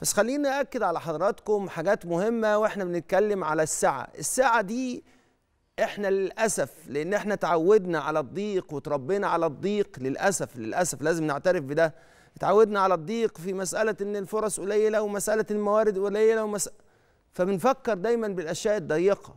بس خليني أكد على حضراتكم حاجات مهمة وإحنا بنتكلم على الساعة الساعة دي إحنا للأسف لأن إحنا تعودنا على الضيق وتربينا على الضيق للأسف للأسف لازم نعترف بده اتعودنا على الضيق في مسألة إن الفرص قليلة ومسألة الموارد قليلة ومس... فبنفكر دايما بالأشياء الضيقة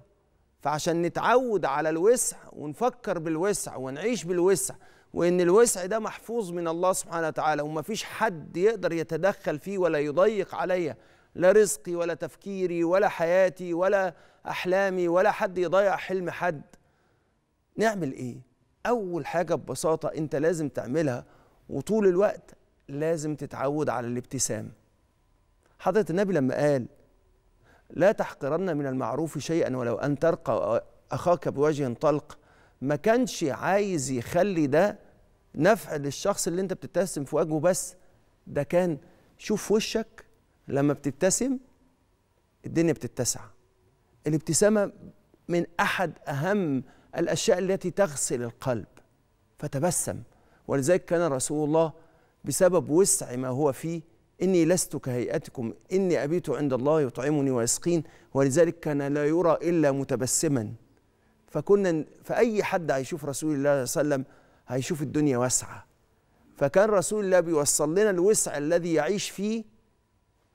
فعشان نتعود على الوسع ونفكر بالوسع ونعيش بالوسع وان الوسع ده محفوظ من الله سبحانه وتعالى ومفيش حد يقدر يتدخل فيه ولا يضيق عليا لا رزقي ولا تفكيري ولا حياتي ولا احلامي ولا حد يضيع حلم حد نعمل ايه اول حاجه ببساطه انت لازم تعملها وطول الوقت لازم تتعود على الابتسام حضره النبي لما قال لا تحقرن من المعروف شيئا ولو ان ترقى اخاك بوجه طلق ما كانش عايز يخلي ده نفع للشخص اللي انت بتبتسم في وجهه بس ده كان شوف وشك لما بتبتسم الدنيا بتتسع الابتسامة من أحد أهم الأشياء التي تغسل القلب فتبسم ولذلك كان رسول الله بسبب وسع ما هو فيه إني لست كهيئتكم إني أبيت عند الله يطعمني ويسقين ولذلك كان لا يرى إلا متبسما فكنا فأي حد هيشوف رسول الله صلى الله عليه وسلم هيشوف الدنيا واسعة فكان رسول الله بيوصل لنا الوسع الذي يعيش فيه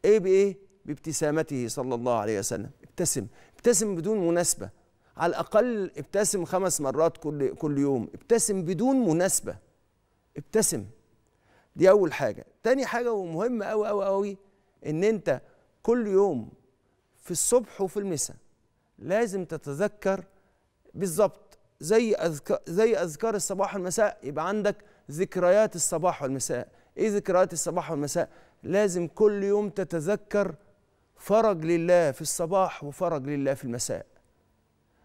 ايه بايه بابتسامته صلى الله عليه وسلم ابتسم ابتسم بدون مناسبة على الأقل ابتسم خمس مرات كل كل يوم ابتسم بدون مناسبة ابتسم دي أول حاجة تاني حاجة ومهمة أوي أوي أوي إن أنت كل يوم في الصبح وفي المساء لازم تتذكر بالظبط زي أذكار زي اذكار الصباح والمساء يبقى عندك ذكريات الصباح والمساء ايه ذكريات الصباح والمساء لازم كل يوم تتذكر فرج لله في الصباح وفرج لله في المساء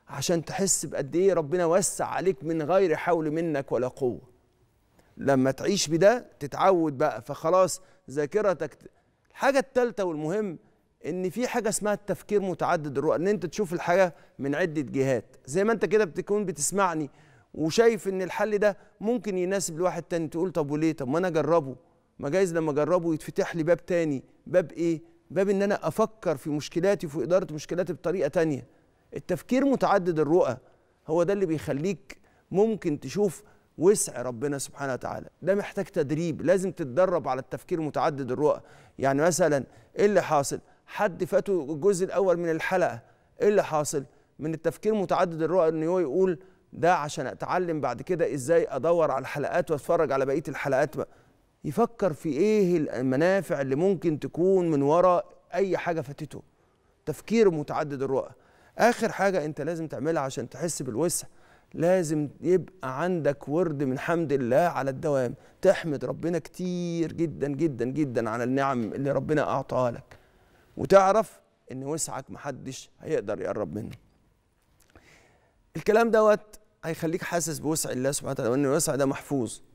عشان تحس بقد ايه ربنا وسع عليك من غير حول منك ولا قوه لما تعيش بده تتعود بقى فخلاص ذاكرتك الحاجه الثالثه والمهم ان في حاجه اسمها التفكير متعدد الرؤى ان انت تشوف الحاجه من عده جهات زي ما انت كده بتكون بتسمعني وشايف ان الحل ده ممكن يناسب لواحد تاني تقول طب وليه طب ما انا اجربه ما جايز لما اجربه يتفتح لي باب تاني باب ايه باب ان انا افكر في مشكلاتي وفي اداره مشكلاتي بطريقه تانية التفكير متعدد الرؤى هو ده اللي بيخليك ممكن تشوف وسع ربنا سبحانه وتعالى ده محتاج تدريب لازم تتدرب على التفكير متعدد الرؤى يعني مثلا ايه اللي حاصل حد فاته الجزء الاول من الحلقه ايه اللي حاصل من التفكير متعدد الرؤى ان هو يقول ده عشان اتعلم بعد كده ازاي ادور على الحلقات واتفرج على بقيه الحلقات بقى. يفكر في ايه المنافع اللي ممكن تكون من وراء اي حاجه فاتته تفكير متعدد الرؤى اخر حاجه انت لازم تعملها عشان تحس بالوسع لازم يبقى عندك ورد من حمد الله على الدوام تحمد ربنا كتير جدا جدا جدا على النعم اللي ربنا اعطاها لك وتعرف ان وسعك محدش هيقدر يقرب منه الكلام دوت هيخليك حاسس بوسع الله سبحانه وتعالى وان الوسع ده محفوظ